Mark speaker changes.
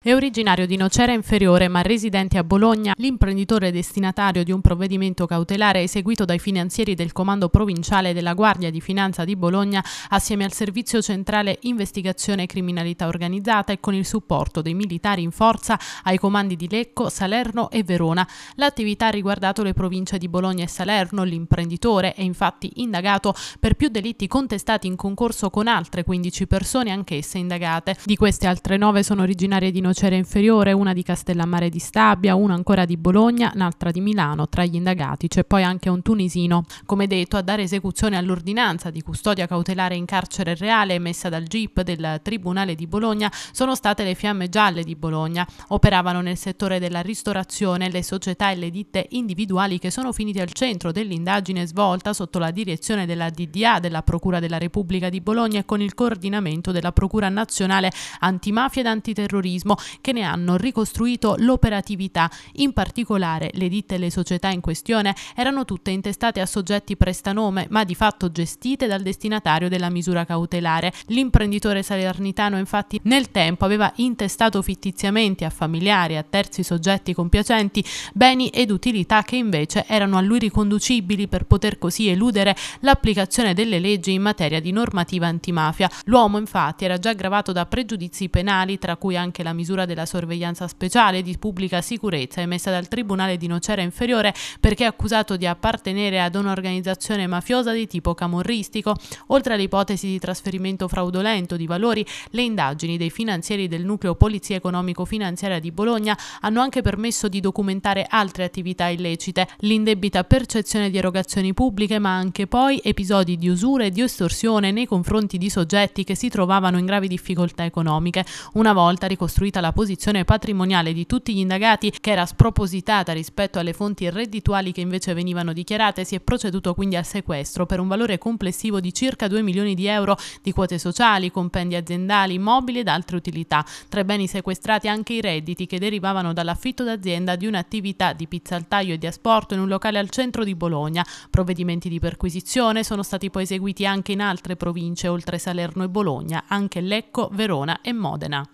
Speaker 1: È originario di Nocera Inferiore ma residente a Bologna, l'imprenditore destinatario di un provvedimento cautelare eseguito dai finanzieri del Comando Provinciale della Guardia di Finanza di Bologna assieme al Servizio Centrale Investigazione e Criminalità Organizzata e con il supporto dei militari in forza ai comandi di Lecco, Salerno e Verona. L'attività ha riguardato le province di Bologna e Salerno. L'imprenditore è infatti indagato per più delitti contestati in concorso con altre 15 persone, anch'esse indagate. Di queste altre 9 sono originarie di Nocera Nocera Inferiore, una di Castellammare di Stabia, una ancora di Bologna, un'altra di Milano. Tra gli indagati c'è poi anche un tunisino. Come detto, a dare esecuzione all'ordinanza di custodia cautelare in carcere reale emessa dal GIP del Tribunale di Bologna sono state le Fiamme Gialle di Bologna. Operavano nel settore della ristorazione le società e le ditte individuali che sono finite al centro dell'indagine svolta sotto la direzione della DDA della Procura della Repubblica di Bologna e con il coordinamento della Procura Nazionale Antimafia ed Antiterrorismo che ne hanno ricostruito l'operatività. In particolare le ditte e le società in questione erano tutte intestate a soggetti prestanome, ma di fatto gestite dal destinatario della misura cautelare. L'imprenditore salernitano infatti nel tempo aveva intestato fittiziamente a familiari, e a terzi soggetti compiacenti, beni ed utilità che invece erano a lui riconducibili per poter così eludere l'applicazione delle leggi in materia di normativa antimafia. L'uomo infatti era già gravato da pregiudizi penali, tra cui anche la misura misura della sorveglianza speciale di pubblica sicurezza emessa dal Tribunale di Nocera Inferiore perché accusato di appartenere ad un'organizzazione mafiosa di tipo camorristico. Oltre all'ipotesi di trasferimento fraudolento di valori, le indagini dei finanzieri del nucleo Polizia Economico-Finanziaria di Bologna hanno anche permesso di documentare altre attività illecite, l'indebita percezione di erogazioni pubbliche, ma anche poi episodi di usura e di estorsione nei confronti di soggetti che si trovavano in gravi difficoltà economiche. Una volta ricostruita rispetto alla posizione patrimoniale di tutti gli indagati che era spropositata rispetto alle fonti reddituali che invece venivano dichiarate, si è proceduto quindi al sequestro per un valore complessivo di circa 2 milioni di euro di quote sociali, compendi aziendali, immobili ed altre utilità. Tra i beni sequestrati anche i redditi che derivavano dall'affitto d'azienda di un'attività di pizza al taglio e di asporto in un locale al centro di Bologna. Provvedimenti di perquisizione sono stati poi eseguiti anche in altre province oltre Salerno e Bologna, anche Lecco, Verona e Modena.